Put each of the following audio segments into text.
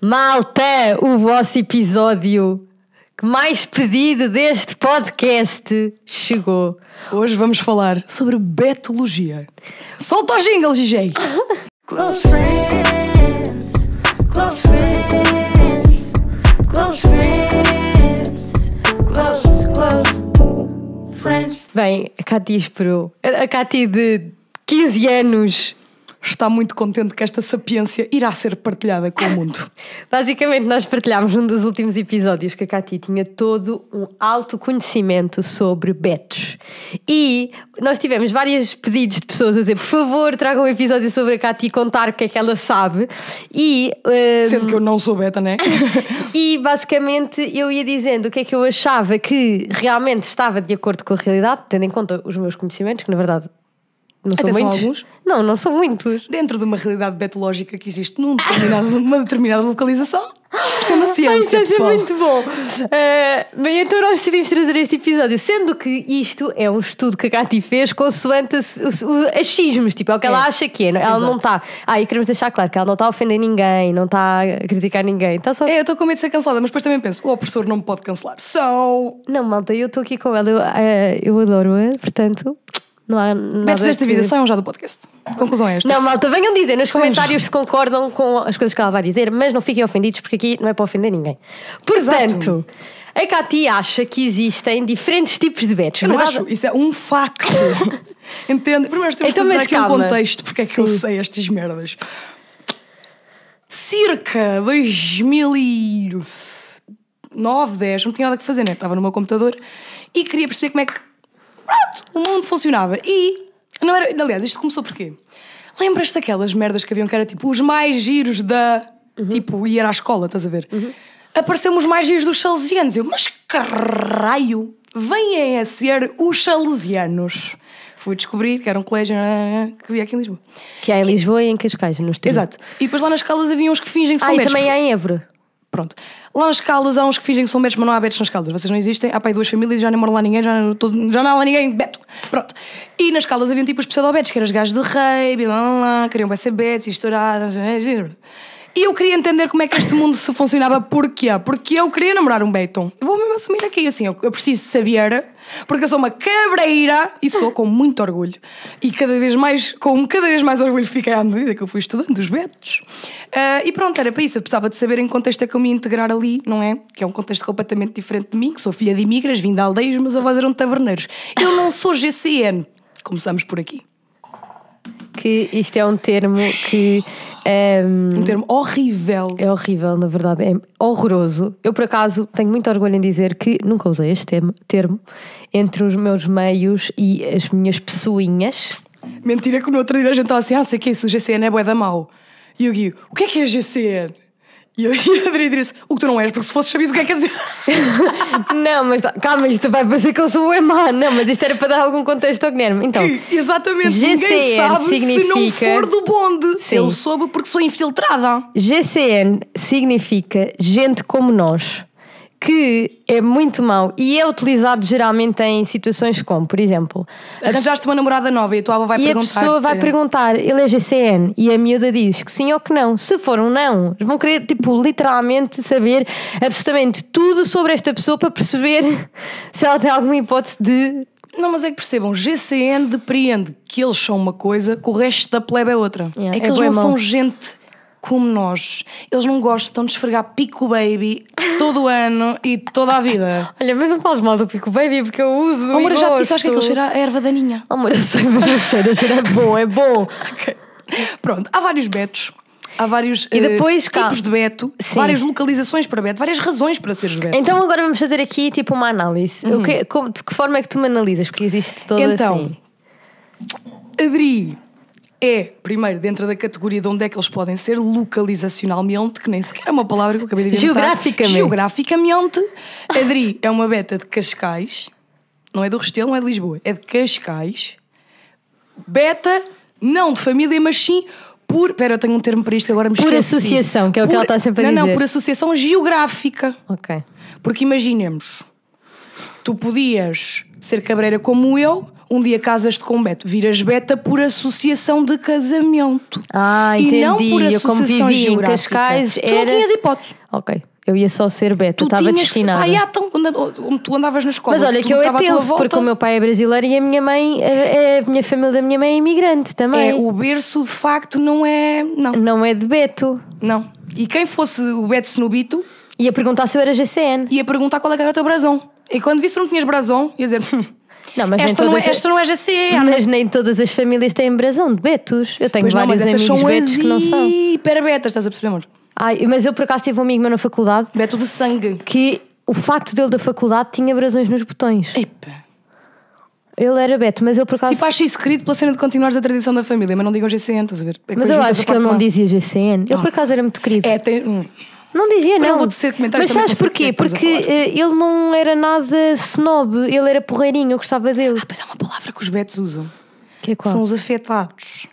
Malta, o vosso episódio que mais pedido deste podcast chegou. Hoje vamos falar sobre betologia. Solta os jingles, DJ! close friends, close friends, close friends, close, close friends. Bem, a Cátia esperou. A Cátia de 15 anos está muito contente que esta sapiência irá ser partilhada com o mundo. Basicamente, nós partilhámos num dos últimos episódios que a Cati tinha todo um alto conhecimento sobre betos. E nós tivemos vários pedidos de pessoas a dizer: por favor, tragam um episódio sobre a Cati e contar o que é que ela sabe. E, um... Sendo que eu não sou beta, né? e basicamente eu ia dizendo o que é que eu achava que realmente estava de acordo com a realidade, tendo em conta os meus conhecimentos, que na verdade não são muitos? alguns? Não, não são muitos. Dentro de uma realidade betológica que existe num determinado, numa determinada localização, isto é uma ciência, Ai, pessoal. É muito bom. Uh, bem, então nós decidimos trazer este episódio, sendo que isto é um estudo que a Cati fez consoante os achismos, tipo, é o que ela é. acha que é. é? Ela Exato. não está... Ah, e queremos deixar claro que ela não está a ofender ninguém, não está a criticar ninguém. Tá só... É, eu estou com medo de ser cancelada, mas depois também penso, o opressor não me pode cancelar, so... Não, malta, eu estou aqui com ela, eu, uh, eu adoro-a, portanto... Não há Metes desta vida, saiam é já do podcast. Conclusão é esta. Não, malta, venham dizer nos é comentários se concordam com as coisas que ela vai dizer, mas não fiquem ofendidos porque aqui não é para ofender ninguém. Portanto. Exato. A Cati acha que existem diferentes tipos de betos. Eu não acho, isso é um facto. Entende? Primeiro temos então, que aqui calma. um contexto porque é que Sim. eu sei estas merdas. Circa 2009, 10, não tinha nada que fazer, né? Estava no meu computador e queria perceber como é que pronto, o mundo funcionava. E, não era, aliás, isto começou porquê? Lembras-te daquelas merdas que haviam que era tipo os mais giros da. Uhum. Tipo, ir à escola, estás a ver? Uhum. Apareceu-me os mais giros dos salesianos. Eu, mas caralho, venham a ser os salesianos. Fui descobrir que era um colégio ah, ah, ah, que havia aqui em Lisboa. Que há em Lisboa e, e em Cascais, nos tempos. Exato. E depois lá nas escalas havia uns que fingem que são ah, médicos. também há em Évora. Pronto. Lá nas Caldas há uns que fingem que são betos, mas não há betos nas Caldas. Vocês não existem. Há pai duas famílias, já nem mora lá ninguém, já, não, todo, já não há lá ninguém, beto. Pronto. E nas Caldas havia um tipo os pseudo-betos, que eram os gajos do rei, blá, blá, blá, queriam ser betos e estouradas. E eu queria entender como é que este mundo se funcionava, porquê? Porque eu queria namorar um Beton. Eu vou mesmo assumir aqui, assim, eu, eu preciso saber, porque eu sou uma cabreira e sou com muito orgulho. E cada vez mais, com cada vez mais orgulho fiquei à medida que eu fui estudando os Betos. Uh, ah, e pronto, era para isso. Eu precisava de saber em que contexto é que eu me ia integrar ali, não é? Que é um contexto completamente diferente de mim, que sou filha de imigras, vim de aldeias, mas avós eram taverneiros. Eu não sou GCN. Começamos por aqui. Que isto é um termo que um, um termo horrível. É horrível, na verdade, é horroroso. Eu, por acaso, tenho muito orgulho em dizer que nunca usei este termo, entre os meus meios e as minhas pessoinhas. Mentira que no outro dia a gente estava assim, ah, sei que isso, o GCN é boeda mau. E o Gui, o que é que é GCN? E a Adri disse: O que tu não és, porque se fosses sabias o que é que é dizer. não, mas calma, isto vai parecer que eu sou o Emma. Não, mas isto era para dar algum contexto ao Guilherme. Então, exatamente, GCN ninguém sabe significa... se não for do bonde. Sim. Eu soube porque sou infiltrada. GCN significa gente como nós que é muito mau e é utilizado geralmente em situações como, por exemplo, arranjaste uma namorada nova e a tua avó vai e perguntar. E a pessoa vai perguntar, ele é GCN e a miúda diz que sim ou que não. Se for um não, vão querer, tipo, literalmente saber absolutamente tudo sobre esta pessoa para perceber se ela tem alguma hipótese de não, mas é que percebam, GCN depreende que eles são uma coisa, que o resto da plebe é outra. Yeah, é que é eles não são gente como nós. Eles não gostam de esfregar Pico Baby todo o ano e toda a vida. Olha, mas não fales mal do Pico Baby porque eu uso. Oh, amor, e já te disse, acho que aquilo cheira a erva daninha. Oh, amor, eu sei, mas cheira, cheira é bom, é bom. Pronto, há vários betos. Há vários e eh, depois, uh, tipos de Beto, Sim. várias localizações para Beto, várias razões para seres Beto. Então agora vamos fazer aqui tipo uma análise. Uhum. Que, como, de que forma é que tu me analisas? Porque existe toda Então, assim é, primeiro, dentro da categoria de onde é que eles podem ser, localizacionalmente, que nem sequer é uma palavra que eu acabei de inventar. Geograficamente. Geograficamente, Adri é uma beta de Cascais, não é do Restelo, não é de Lisboa, é de Cascais. Beta, não de família, mas sim por. Pera, eu tenho um termo para isto agora, me Por associação, que é o por, que ela está sempre a dizer. Não, não, por associação geográfica. Ok. Porque imaginemos, tu podias ser cabreira como eu um dia casas-te com Beto, viras beta por associação de casamento. Ah, entendi. E não por associação como vivi geográfica. em Cascais, era... tu não tinhas hipótese. Ok. Eu ia só ser beta, estava destinada. Ah, então, onde tu andavas na escola. Mas olha, que eu é tenso, porque o meu pai é brasileiro e a minha mãe, é, a minha família da minha mãe é imigrante também. É, o berço de facto não é. Não, não é de Beto. Não. E quem fosse o Beto snubito Ia perguntar se eu era GCN. Ia perguntar qual é era o teu brasão. E quando visse que não tinhas brasão, ia dizer. Hum, não, mas é- esta, não é, esta não é GCE. Mas nem todas as famílias têm brasão de betos. Eu tenho pois vários não, amigos são betos que não são. hiperbetas, estás a perceber, amor? Ai, mas eu por acaso tive um amigo meu na faculdade. Beto de sangue. Que o fato dele da faculdade tinha brasões nos botões. Epa. Ele era Beto, mas ele por acaso. Tipo, acha isso querido pela cena de continuares a tradição da família, mas não digam GCN, estás a ver? É mas eu acho que ele não dizia GCN. Ele oh. por ah. acaso era muito querido. É, tem. Não dizia, não. Não vou dizer comentários Mas sabes porquê? Porque eh, ele não era nada snob, ele era porreirinho, eu gostava dele. Ah, pois há uma palavra que os betos usam. Que é qual? São os afetados.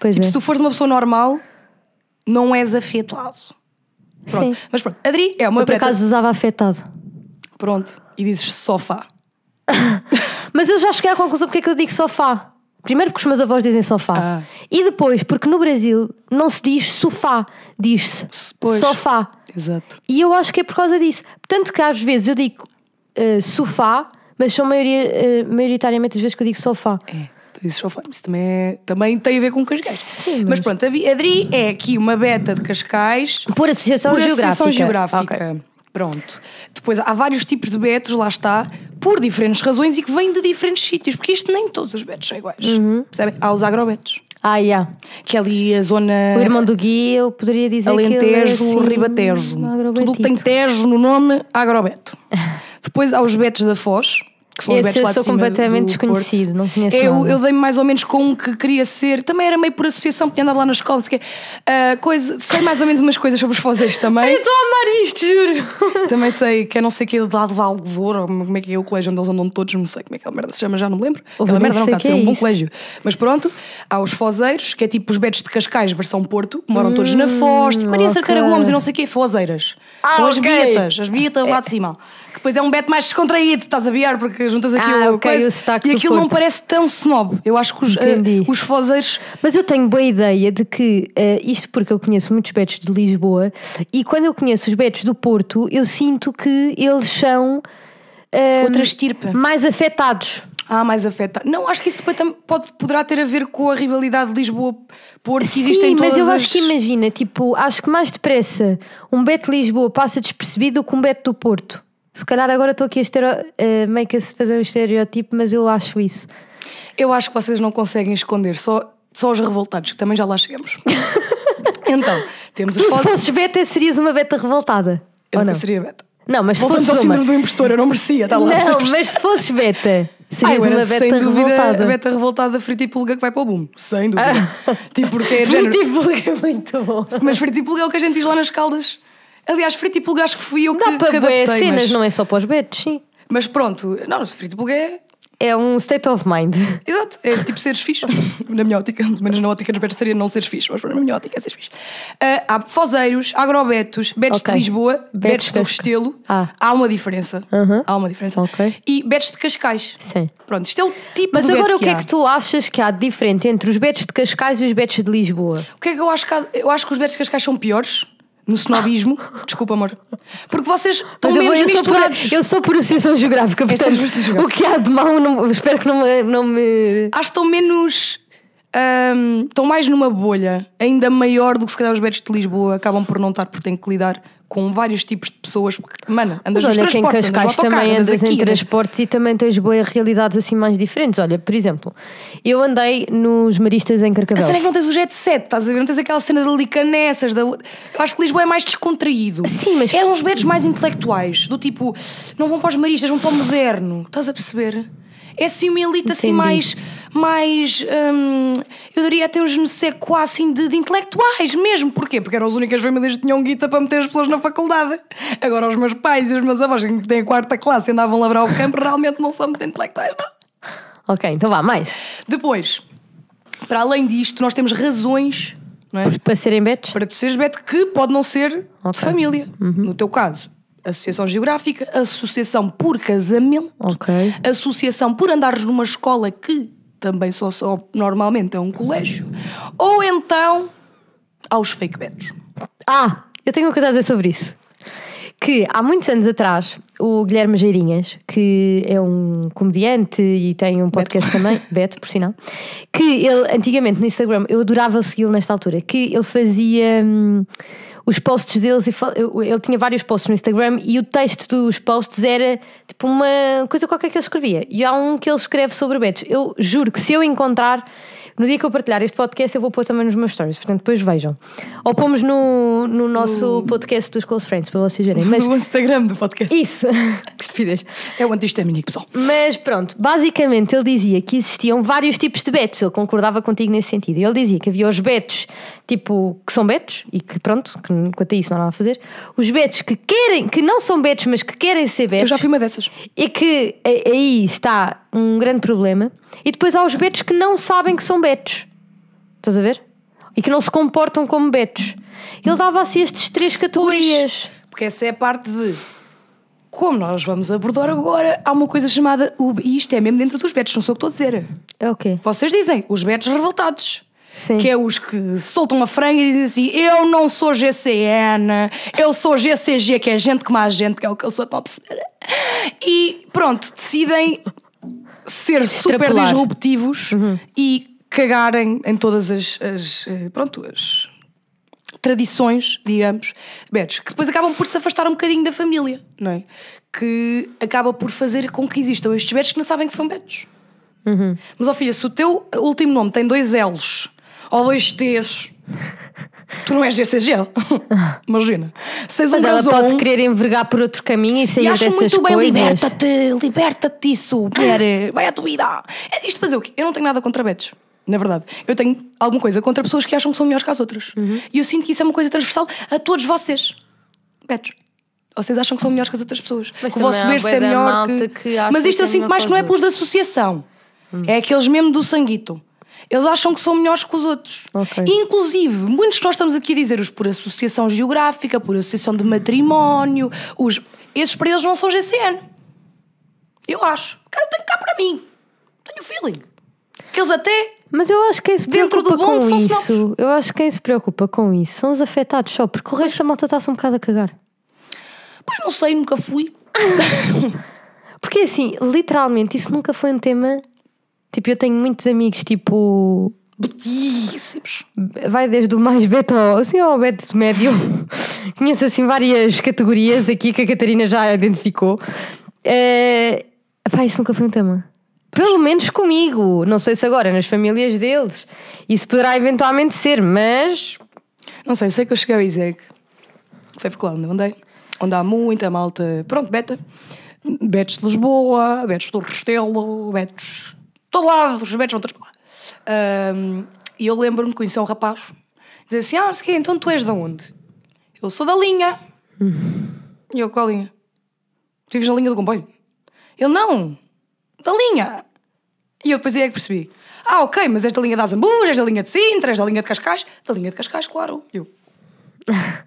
Pois tipo, é. se tu fores uma pessoa normal, não és afetado. Pronto. Sim. Mas pronto, Adri é uma eu, por acaso usava afetado. Pronto, e dizes sofá. Mas eu já cheguei à conclusão porque é que eu digo sofá. Primeiro porque os meus avós dizem sofá. Ah. E depois porque no Brasil não se diz sofá, diz-se sofá. Exato. E eu acho que é por causa disso. Tanto que às vezes eu digo uh, sofá, mas são maioria, uh, maioritariamente as vezes que eu digo sofá. É. Dizes sofá, mas também, é, também tem a ver com Cascais. Sim, mas... mas pronto, a Adri é aqui uma beta de Cascais por associação por geográfica. Associação geográfica. Okay. Pronto. Depois há vários tipos de betos, lá está, por diferentes razões e que vêm de diferentes sítios, porque isto nem todos os betos são iguais. Uhum. Percebem? Há os agrobetos. Ah, yeah. Que é ali a zona. O irmão do Gui, eu poderia dizer Alentejo, que. É Alentejo, assim, Ribatejo. Tudo que tem Tejo no nome, agrobeto. Depois há os betos da Foz que são Esse os eu sou completamente desconhecido, Porto. não conheço eu, nada. Eu dei-me mais ou menos com um que queria ser, também era meio por associação, tinha andado lá na escola, não sei, uh, coisa, sei mais ou menos umas coisas sobre os fozeiros também. eu estou a amar isto, juro! também sei que é não sei que é de lá de ou como é que é o colégio onde eles andam todos, não sei como é que é a merda se chama, já não me lembro. Aquela merda não está a ser um bom colégio. Mas pronto, há os fozeiros, que é tipo os betos de Cascais, versão Porto, que moram hum, todos na Foz, tipo Maria okay. Gomes e não sei o que, fozeiras. Ah, São okay. as bietas, as bietas lá de é. cima. Que depois é um bet mais descontraído, estás a viar, porque juntas aquilo ah, okay, coisa, o sotaque e aquilo não parece tão snob. Eu acho que os, uh, os fozeiros. Mas eu tenho boa ideia de que uh, isto porque eu conheço muitos betos de Lisboa e quando eu conheço os betos do Porto, eu sinto que eles são um, ehm, outra estirpa mais afetados. Ah, mais afetado. Não, acho que isso depois pode, poderá ter a ver com a rivalidade de Lisboa-Porto que existem em todas mas eu acho as... que imagina, tipo, acho que mais depressa um bete de Lisboa passa despercebido que um bet do Porto. Se calhar agora estou aqui a, estero... uh, eh, meio que a fazer um estereotipo, mas eu acho isso. Eu acho que vocês não conseguem esconder, só, só os revoltados, que também já lá chegamos. então, temos tu, as fotos. Se fosses beta, serias uma beta revoltada. Eu ou não? seria beta. Não, mas Voltamos se fosses. ao síndrome do impostor, eu não merecia, está lá. Não, mas se fosses beta. Serias ah, era, uma beta sem dúvida, revoltada. A beta revoltada frita e pulga que vai para o boom. Sem dúvida. Ah. Tipo, porque é frita género... e pulga é muito bom. Mas frita e pulga é o que a gente diz lá nas caldas. Aliás, frito e pulgares que fui eu que Dá para bué cenas, mas... não é só para os betos, sim. Mas pronto, não, frito e pulga é. É um state of mind. Exato, é tipo seres fixos, na minha ótica, pelo menos na ótica dos betos seria não seres fixos, mas na minha ótica é seres fixos. Uh, ah, há fozeiros, agrobetos, betos okay. de Lisboa, betos, de do Restelo. Ah. Há uma diferença. Uhum. Há uma diferença. Okay. E betos de Cascais. Sim. Pronto, isto é o tipo Mas agora o que, que é que tu achas que há de diferente entre os betos de Cascais e os betos de Lisboa? O que é que eu acho que há... Eu acho que os betos de Cascais são piores no snobismo. Ah. Desculpa, amor. Porque vocês estão Mas menos eu, eu misturados. Sou por, eu sou por associação geográfica, é portanto, o que há de mal, não, espero que não me, não me... Acho que estão menos... Um, estão mais numa bolha, ainda maior do que se calhar os betos de Lisboa acabam por não estar, porque têm que lidar com vários tipos de pessoas. Mano, andas Mas olha, nos transportes, que em Cascais andas também andas, andas aqui, em transportes né? e também tens boas realidades assim mais diferentes. Olha, por exemplo, eu andei nos maristas em Carcavelos. A cena é que não tens o jet set, estás a ver? Não tens aquela cena de licanessas. Da... acho que Lisboa é mais descontraído. Sim, mas... É uns betos mais intelectuais, do tipo, não vão para os maristas, vão para o moderno. Estás a perceber? É assim uma elite assim Entendi. assim mais. mais hum, eu diria até um quase assim de, de, intelectuais mesmo. Porquê? Porque eram as únicas famílias que tinham guita para meter as pessoas na faculdade. Agora os meus pais e os meus avós que têm a quarta classe e andavam a labrar o campo realmente não são muito intelectuais, não. Ok, então vá, mais. Depois, para além disto, nós temos razões. É? Para serem betos? Para tu seres beto, que pode não ser okay. de família, uhum. no teu caso associação geográfica, associação por casamento, okay. associação por andares numa escola que também só, só normalmente é um colégio, ou então aos fake bets. Ah, eu tenho uma coisa a dizer sobre isso. Que há muitos anos atrás, o Guilherme Geirinhas, que é um comediante e tem um podcast Beto. também, Beto, por sinal, que ele antigamente no Instagram, eu adorava segui-lo nesta altura, que ele fazia. Hum, os posts deles, e ele tinha vários posts no Instagram e o texto dos posts era tipo uma coisa qualquer que ele escrevia. E há um que ele escreve sobre Betos. Eu juro que se eu encontrar, no dia que eu partilhar este podcast, eu vou pôr também nos meus stories, portanto depois vejam. Ou pomos no, no nosso podcast dos Close Friends, para vocês verem. Mas... No Instagram do podcast. Isso. que estupidez. É o antistaminico, pessoal. Mas pronto, basicamente ele dizia que existiam vários tipos de betos, ele concordava contigo nesse sentido. Ele dizia que havia os betos, tipo, que são betos e que pronto, que enquanto quanto a isso, não há nada a fazer. Os betos que querem, que não são betos, mas que querem ser betos. Eu já fui uma dessas. E que aí está um grande problema. E depois há os betos que não sabem que são betos. Estás a ver? E que não se comportam como betos. Ele dava assim estes três categorias. Pois, porque essa é a parte de como nós vamos abordar agora, há uma coisa chamada. E isto é mesmo dentro dos betos, não sou o que estou a dizer. É o quê? Vocês dizem, os betos revoltados. Sim. que é os que soltam a franga e dizem assim: Eu não sou GCN, eu sou GCG, que é gente como a gente, que é o que eu sou, a E pronto, decidem ser super disruptivos uhum. e cagarem em todas as, as eh, pronto, as tradições, digamos, betos, que depois acabam por se afastar um bocadinho da família, não é? Que acaba por fazer com que existam estes betos que não sabem que são betos. Uhum. Mas, ó oh, filha, se o teu último nome tem dois L's ou dois T's. Tu não és DCG. Imagina. Se tens um Mas ela pode querer envergar por outro caminho e sair e acho dessas muito bem, coisas. liberta-te, liberta-te disso, mulher, vai à tua vida. É isto fazer o quê? Eu não tenho nada contra Betes, Na verdade, eu tenho alguma coisa contra pessoas que acham que são melhores que as outras. Uhum. E eu sinto que isso é uma coisa transversal a todos vocês. Betes. vocês acham que são melhores que as outras pessoas. Mas que o vosso berço é melhor que. que Mas isto eu sinto mais que não é pelos da associação. Hum. É aqueles mesmo do sanguito. Eles acham que são melhores que os outros. Okay. Inclusive, muitos que nós estamos aqui a dizer, os por associação geográfica, por associação de matrimónio, os, esses para eles não são GCN. Eu acho. Eu tenho cá para mim. Tenho feeling. Que eles até. Mas eu acho que quem se preocupa com isso. Eu acho que quem se preocupa com isso são os afetados só, porque o resto da malta está-se um bocado a cagar. Pois não sei, nunca fui. porque assim, literalmente, isso nunca foi um tema Tipo, eu tenho muitos amigos, tipo. Betíssimos. Vai desde o mais beto assim, ao beto médio. Conheço assim várias categorias aqui que a Catarina já identificou. É... Pá, isso nunca foi um tema. Pelo menos comigo. Não sei se agora, nas famílias deles. Isso poderá eventualmente ser, mas. Não sei, sei que eu cheguei ao Isaac, Foi lá onde, é? onde há muita malta. Pronto, beta. Betos de Lisboa, Betos do Restelo, Betos todo lado, os remédios vão todos para lá. Um, e eu lembro-me que conheci um rapaz, dizia assim: Ah, sei, então tu és de onde? Eu sou da linha. e eu, qual é linha? Tu vives na linha do comboio? Ele, não, da linha. E eu depois aí é que percebi: Ah, ok, mas és da linha das Azambus, és da linha de Sintra, és da linha de Cascais. Da linha de Cascais, claro. Eu.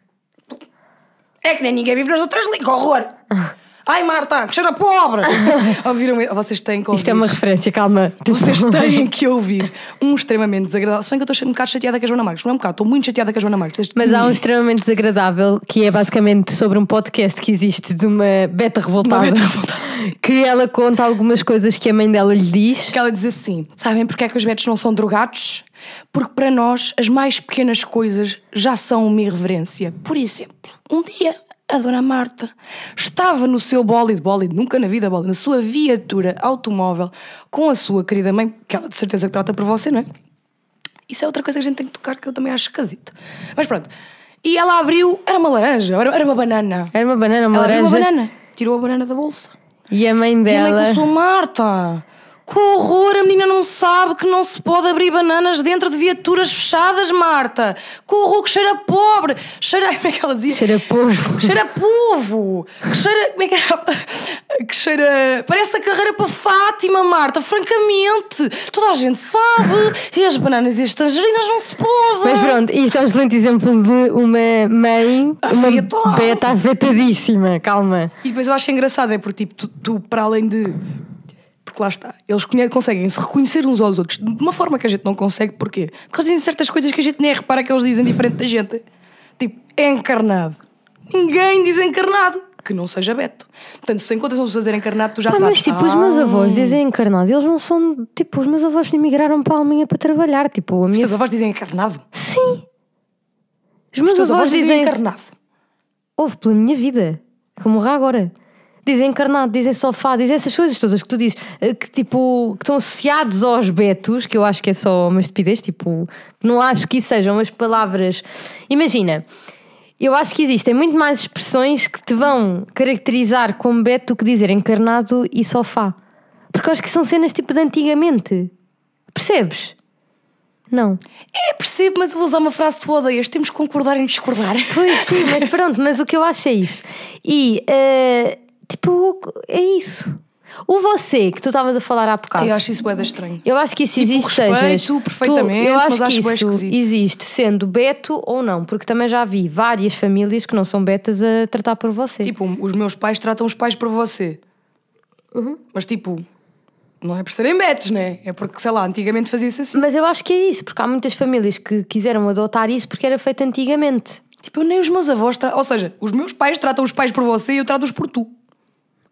É que nem ninguém vive nas outras linhas. Que horror! Ai, Marta, que cheira pobre! Ouviram? Vocês têm que ouvir. Isto é uma referência, calma. Vocês têm que ouvir um extremamente desagradável. Se bem que eu estou um bocado chateada com a Joana Marques, não é um bocado, estou muito chateada com a Joana Marques. Mas há um extremamente desagradável que é basicamente sobre um podcast que existe de uma beta revoltada. Uma beta revoltada. Que ela conta algumas coisas que a mãe dela lhe diz. Que ela diz assim: sabem porque é que os betos não são drogados? Porque para nós as mais pequenas coisas já são uma irreverência. Por exemplo, um dia a Dona Marta estava no seu bólido bólido nunca na vida bólido na sua viatura automóvel com a sua querida mãe, que ela de certeza que trata por você, não é? Isso é outra coisa que a gente tem que tocar que eu também acho esquisito. Mas pronto. E ela abriu, era uma laranja, era, uma banana. Era uma banana, uma ela laranja. Era uma banana, tirou a banana da bolsa. E a mãe dela. E a mãe com a sua Marta. Que horror! A menina não sabe que não se pode abrir bananas dentro de viaturas fechadas, Marta! Que horror! Que cheira pobre! Cheira. Como é que ela dizia? Cheira povo! Cheira povo! Que cheira. Como é que era? Que cheira. Parece a carreira para Fátima, Marta! Francamente! Toda a gente sabe! E as bananas e as tangerinas não se podem! Mas pronto, isto é um excelente exemplo de uma mãe. Afetada! Uma beta afetadíssima, calma! E depois eu acho engraçado, é porque tipo, tu, tu para além de porque lá está, eles conseguem se reconhecer uns aos outros de uma forma que a gente não consegue, porquê? Porque eles dizem certas coisas que a gente nem repara que eles dizem diferente da gente. Tipo, é encarnado. Ninguém diz encarnado que não seja Beto. Portanto, se tu encontras uma pessoa a dizer encarnado, tu já ah, sabes. Mas tipo, ah, os meus ah. avós dizem encarnado, eles não são. Tipo, os meus avós emigraram para a Alemanha para trabalhar. Tipo, a minha... Os teus avós dizem encarnado? Sim. Os meus os avós, avós dizem encarnado. Houve pela minha vida, que morra agora dizem encarnado, dizem sofá, dizem essas coisas todas que tu dizes, eh, que tipo, que estão associados aos betos, que eu acho que é só uma estupidez, tipo, não acho que isso sejam umas palavras. Imagina, eu acho que existem muito mais expressões que te vão caracterizar como beto do que dizer encarnado e sofá. Porque eu acho que são cenas tipo de antigamente. Percebes? Não. É, percebo, mas vou usar uma frase tu odeias, temos que concordar em discordar. Pois sim, mas pronto, mas o que eu acho é isso. E. Uh Tipo, é isso. O você que tu estavas a falar há bocado. Eu acho isso boeda estranho. Eu acho que isso tipo, existe. Respeito sejas, perfeitamente, tu, eu acho mas que acho isso existe, sendo beto ou não, porque também já vi várias famílias que não são betas a tratar por você. Tipo, os meus pais tratam os pais por você. Uhum. Mas tipo, não é por serem betos, né? É porque, sei lá, antigamente fazia-se assim. Mas eu acho que é isso, porque há muitas famílias que quiseram adotar isso porque era feito antigamente. Tipo, eu nem os meus avós. Tra... Ou seja, os meus pais tratam os pais por você e eu trato-os por tu.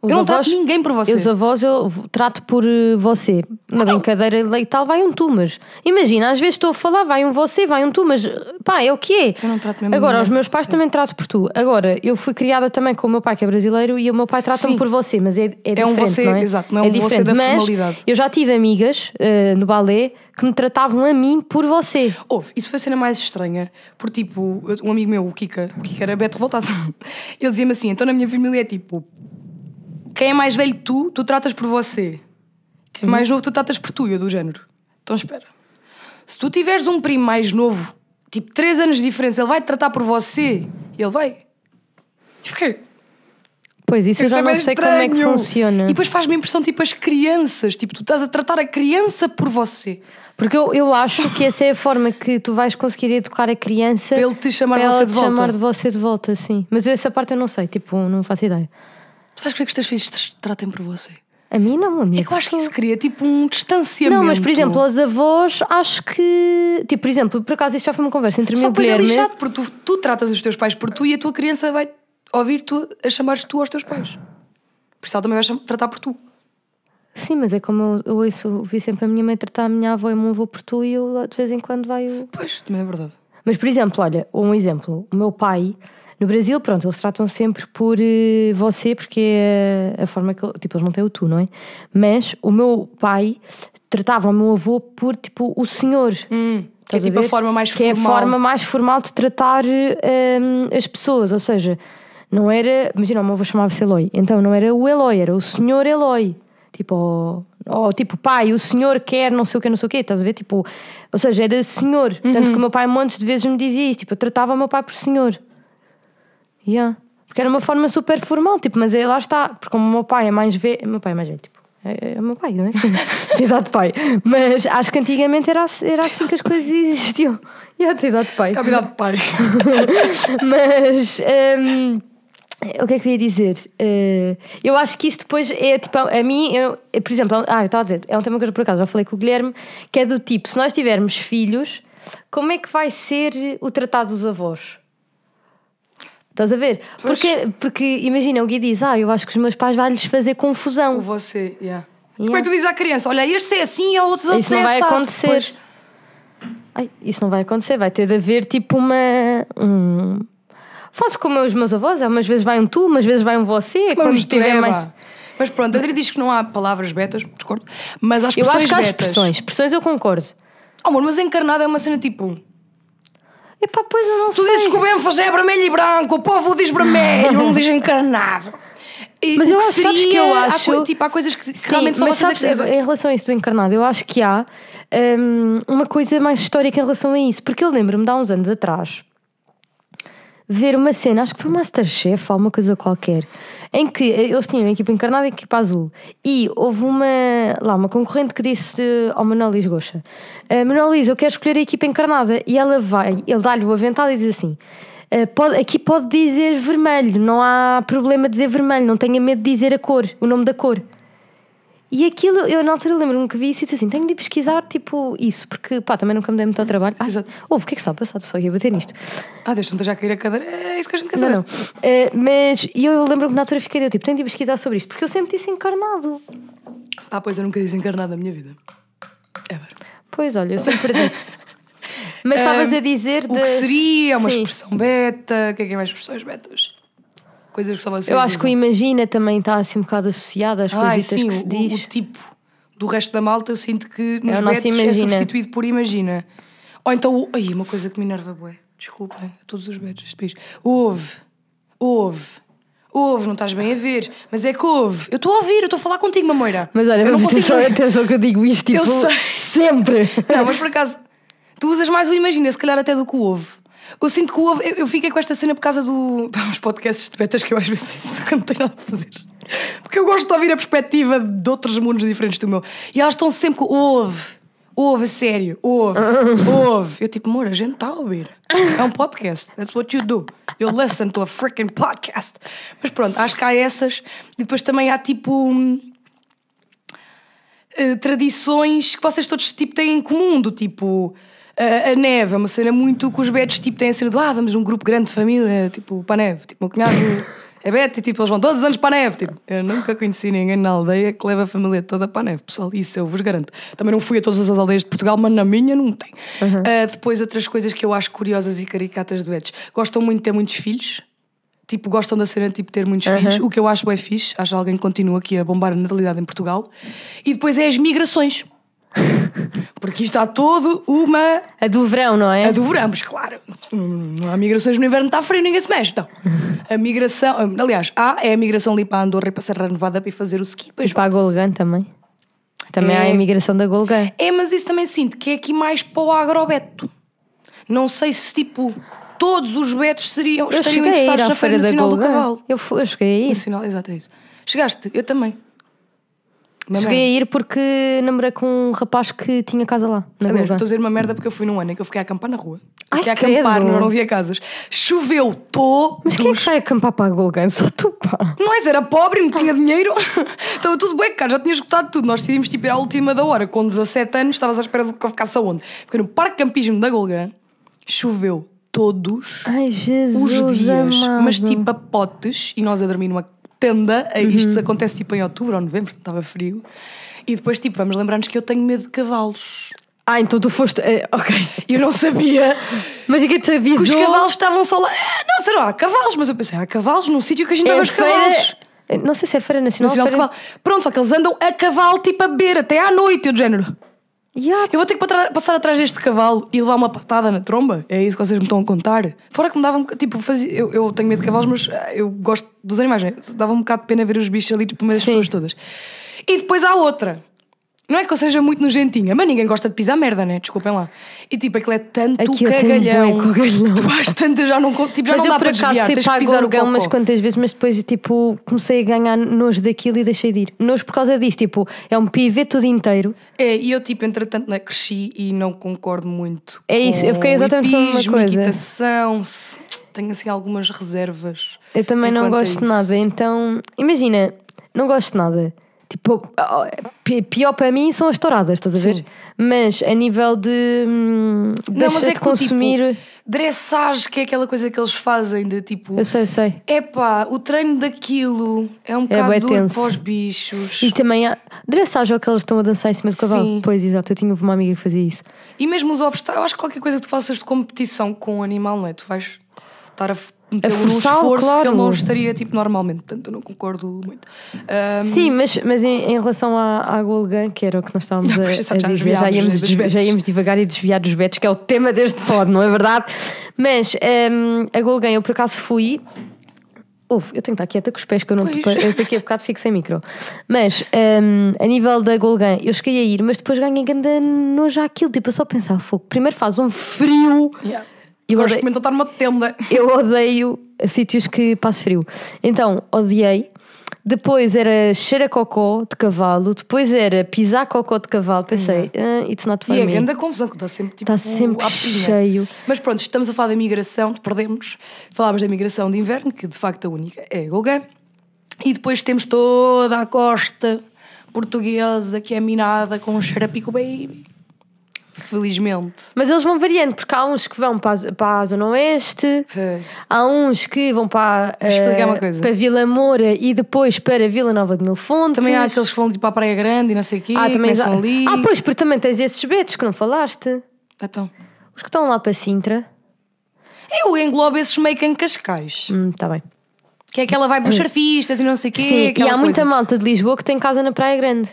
Os eu não avós, trato ninguém por você. Os avós eu trato por eh, você. Na brincadeira leital vai um tu, mas imagina, às vezes estou a falar, vai um você, vai um tu, mas pá, é o que é. Eu não trato mesmo Agora, os meus pais também trato por tu. Agora, eu fui criada também com o meu pai que é brasileiro e o meu pai trata-me por você, mas é, é, é diferente. Um você, não é? Exato, não é, é um diferente. você da mas formalidade. Eu já tive amigas uh, no balé que me tratavam a mim por você. Houve, isso foi a cena mais estranha, porque tipo, um amigo meu, o Kika, o Kika era Beto revoltado, ele dizia-me assim: então na minha família é tipo quem é mais velho tu, tu tratas por você. Quem é mais uhum. novo, tu tratas por tu, eu do género. Então espera. Se tu tiveres um primo mais novo, tipo 3 anos de diferença, ele vai te tratar por você. Ele vai. E fiquei. Pois, isso eu, já não sei estranho. como é que funciona. E depois faz-me impressão, tipo, as crianças. Tipo, tu estás a tratar a criança por você. Porque eu, eu acho que essa é a forma que tu vais conseguir educar a criança. Pelo te chamar para você de volta. chamar de você de volta, sim. Mas essa parte eu não sei, tipo, não faço ideia. Tu vais crer que os teus filhos te tratem por você? A mim não, a É que eu acho que isso cria tipo um distanciamento. Não, mas por exemplo, aos avós, acho que. Tipo, por exemplo, por acaso isto já foi uma conversa entre mim e o é Guilherme. Só é lixado, porque tu, tu tratas os teus pais por tu e a tua criança vai ouvir tu a chamar tu aos teus pais. Por isso ela também vai tratar por tu. Sim, mas é como eu, eu isso, vi sempre a minha mãe tratar a minha avó e o meu avô por tu e eu de vez em quando vai Pois, também é verdade. Mas por exemplo, olha, um exemplo, o meu pai no Brasil, pronto, eles tratam sempre por uh, você, porque é a forma que. Tipo, eles não têm o tu, não é? Mas o meu pai tratava o meu avô por, tipo, o senhor. Hum, que é tipo a, a, forma mais que formal. Que é a forma mais formal de tratar um, ehm, as pessoas, ou seja, não era. Imagina, o meu avô chamava-se Eloy, então não era o Eloy, era o senhor Eloy. Tipo, ou tipo, pai, o senhor quer não sei o que, não sei o que, estás a ver? Tipo, ou seja, era senhor. Uhum. Tanto que o meu pai, monte de vezes me dizia isso, tipo, eu tratava o meu pai por senhor. Yeah. Porque era uma forma super formal, tipo, mas aí lá está, porque como o meu pai é mais velho, meu pai é mais velho, tipo, é, é o meu pai, não é? Tem idade de pai. Mas acho que antigamente era, era assim que as coisas existiam. E idade de pai. Tem idade de pai. mas. Um, o que é que eu ia dizer? Uh, eu acho que isso depois é tipo, a mim, eu, por exemplo, ah, eu estava a dizer, é um tema que eu por acaso já falei com o Guilherme, que é do tipo, se nós tivermos filhos, como é que vai ser o tratado dos avós? Estás a ver? Porque, porque imagina, o Gui diz: Ah, eu acho que os meus pais vão-lhes fazer confusão. Você, yeah. Yeah. Como é que tu dizes à criança: Olha, este é assim, e outros outros Isso não é vai acontecer. Ai, isso não vai acontecer, vai ter de haver tipo uma. Um... Faço como os meus avós, é, umas vezes vai um tu, umas vezes vai um você, é quando tiver mais. Mas pronto, a Adri diz que não há palavras betas, discordo, mas há expressões. Eu acho que há expressões, expressões eu concordo. Oh, amor, mas encarnado é uma cena tipo. Epá, pois eu não tu sei. dizes que o Benfica é vermelho e branco, o povo diz vermelho, não diz encarnado. E mas eu acho, sabes que eu acho. Há, tipo, há coisas que, sim, realmente só mas sabes, Em relação a isso do encarnado, eu acho que há um, uma coisa mais histórica em relação a isso. Porque eu lembro-me de há uns anos atrás ver uma cena, acho que foi Masterchef ou uma coisa qualquer, em que eles tinham a equipa encarnada e a equipa azul. E houve uma, lá, uma concorrente que disse ao Manuel Goxa: eh, Manuel eu quero escolher a equipa encarnada. E ela vai, ele dá-lhe o avental e diz assim. Eh, pode, aqui pode dizer vermelho, não há problema dizer vermelho, não tenha medo de dizer a cor, o nome da cor. E aquilo, eu na altura lembro-me que vi isso e disse assim: tenho de ir pesquisar, tipo, isso, porque pá, também nunca me dei muito ao hum, trabalho. Ah, Exato. Houve, o que é que estava a passar? só ia bater nisto. Ah, deixa-me então já cair a cadeira, é, é isso que a gente quer saber. Não, não. Uh, eh, mas eu lembro-me que na altura fiquei eu, tipo, tenho de ir pesquisar sobre isto, porque eu sempre disse encarnado. Ah, pois eu nunca disse encarnado na minha vida. verdade. Pois, olha, eu sempre disse. Mas estavas um, a dizer de. O que seria uma Sim. expressão beta? O que é que é mais expressões betas? coisas que só vocês. Eu acho que o imagina também está assim um bocado associado às coisas sim, que se o, diz. O tipo do resto da malta eu sinto que é nos é betos é substituído por imagina. Ou então, aí uma coisa que me enerva bué, desculpem, a todos os betos deste país. Ouve, ouve, ouve, não estás bem a ver, mas é que ouve. Eu estou a ouvir, eu estou a falar contigo, mamoira. Mas olha, eu não consigo... atenção, atenção que eu digo isto, tipo, eu sei. sempre. Não, mas por acaso, tu usas mais o imagina, se calhar até do que o ouve. Eu sinto que o ovo. Eu, eu fiquei com esta cena por causa do. os uns podcasts de betas que eu às vezes não tenho nada a fazer. Porque eu gosto de ouvir a perspectiva de outros mundos diferentes do meu. E elas estão sempre com. Ouve, ouve, a sério, ouve, ouve. Eu tipo, amor, a gente está a ouvir. É um podcast. That's what you do. You listen to a freaking podcast. Mas pronto, acho que há essas. E depois também há tipo. Uh, tradições que vocês todos tipo, têm em comum, do tipo a, a neve, é uma cena muito que os betos tipo, têm a cena do ah, vamos num grupo grande de família, tipo, para a neve. Tipo, meu cunhado é beto e tipo, eles vão todos os anos para a neve. Tipo, eu nunca conheci ninguém na aldeia que leva a família toda para a neve, pessoal, isso eu vos garanto. Também não fui a todas as aldeias de Portugal, mas na minha não tem. Uhum. Uh, depois, outras coisas que eu acho curiosas e caricatas de betos. Gostam muito de ter muitos filhos tipo, gostam da cena tipo, ter muitos uhum. filhos, o que eu acho bem fixe, acho que alguém continua aqui a bombar a natalidade em Portugal. E depois é as migrações. Porque isto está todo uma. A do verão, não é? A do verão, mas claro. Não hum, há migrações no inverno, está frio, ninguém se mexe. Então, a migração. Hum, aliás, há é a migração ali para a Andorra e para a Serra Nevada para ir fazer o ski. E para a Golgan também. Também é... há a é. migração da Golgan. É, mas isso também sinto que é aqui mais para o agrobeto. Não sei se tipo todos os betos seriam, estariam interessados na Feira Nacional do Cavalo. Eu, fui, eu cheguei aí. Nacional, exato, é isso. Chegaste, eu também. Uma Cheguei merda. a ir porque namorei com um rapaz que tinha casa lá. Na Aliás, estou a dizer uma merda porque eu fui num ano em que eu fiquei a acampar na rua. Ai, fiquei credo. a acampar, não, não havia casas. Choveu todo. Mas quem é que vai acampar para a Golgan? É só tu, pá. Nós era pobre, não tinha dinheiro. Estava tudo bem, cara, já tinha esgotado tudo. Nós decidimos tipo, ir à última da hora. Com 17 anos, estavas à espera do que eu ficasse aonde? Porque no Parque Campismo da Golgan choveu todos Ai, Jesus os dias, amado. mas tipo a potes, e nós a dormir numa tenda. É isto uhum. acontece tipo em outubro ou novembro, estava frio. E depois, tipo, vamos lembrar-nos que eu tenho medo de cavalos. Ah, então tu foste. Uh, ok. Eu não sabia. mas é que te avisou. Que os cavalos estavam só lá. Eh, não, será, há cavalos, mas eu pensei, há cavalos num sítio que a gente é dava os cavalos. Não sei se é Feira Nacional. Nacional feira... de Cavalo. Pronto, só que eles andam a cavalo tipo a beber até à noite, eu de género. Yeah. Eu vou ter que passar atrás deste cavalo e levar uma patada na tromba? É isso que vocês me estão a contar? Fora que me davam. Tipo, fazia, eu, eu, tenho medo de cavalos, mas ah, eu gosto dos animais, né? Dava um bocado de pena ver os bichos ali, tipo, meio das pessoas todas. E depois há outra não é que eu seja muito nojentinha, mas ninguém gosta de pisar merda, né? Desculpem lá. E tipo, aquilo é tanto cagalhão. cagalhão. Tu vais tanto já não, tipo, já mas não dá para desviar. Mas eu por acaso fui pago alugão umas quantas vezes, mas depois tipo, comecei a ganhar nojo daquilo e deixei de ir. Nojo por causa disso, tipo, é um pivê todo inteiro. É, e eu tipo, entretanto, né, cresci e não concordo muito É isso, eu fiquei exatamente com a mesma coisa. equitação, tenho assim algumas reservas. Eu também não é gosto de nada, então, imagina, não gosto de nada Tipo, pior para mim são as touradas, estás a ver? Sim. Mas a nível de. Hum, não, mas é que consumir. tipo, dressage, que é aquela coisa que eles fazem de tipo. Eu sei, eu sei. é pá, o treino daquilo é um é bocado é duro para os bichos. E também há. Dressage é o que eles estão a dançar em cima do cavalo. Pois, exato. Eu tinha uma amiga que fazia isso. E mesmo os obstáculos. Eu acho que qualquer coisa que tu faças de competição com um animal, não é? Tu vais estar a a pelo esforço claro. que ele não estaria tipo, normalmente. Portanto, eu não concordo muito. Um... Sim, mas, mas em, em relação à, à Golgan, que era o que nós estávamos a, a já desviar, já íamos, desvi já íamos devagar e desviar dos betos, que é o tema deste pod, não é verdade? Mas um, a Golgan, eu por acaso fui. Uf, eu tenho que estar quieta com os pés que eu não pois. eu daqui a bocado fico sem micro. Mas um, a nível da Golgan, eu cheguei a ir, mas depois ganhei ganda nojo àquilo. Tipo, eu só pensava, fogo, primeiro faz um frio. Yeah eu Gosto odeio... de estar numa tenda. Eu odeio sítios que passo frio. Então, odiei. Depois era cheira cocó de cavalo, depois era pisar cocó de cavalo. Pensei, uhum. ah, it's not for e é me. E a grande confusão, que está sempre tipo, Está sempre cheio. Mas pronto, estamos a falar da migração, perdemos. Falámos da migração de inverno, que de facto a única é a Golgã. E depois temos toda a costa portuguesa que é minada com um xerapico baby. Felizmente. Mas eles vão variando, porque há uns que vão para a, para a Zona Oeste, pois. há uns que vão para, uh, para Vila Moura e depois para Vila Nova de Fontes. Também há aqueles que vão tipo, para a Praia Grande e não sei o quê, ah, também começam ali. Ah, pois, porque também tens esses betos que não falaste. Então. Os que estão lá para Sintra. Eu englobo esses meio que em Cascais. Está hum, tá bem. Que é que ela vai para os surfistas e não sei o quê. Sim, e há coisa. muita malta de Lisboa que tem casa na Praia Grande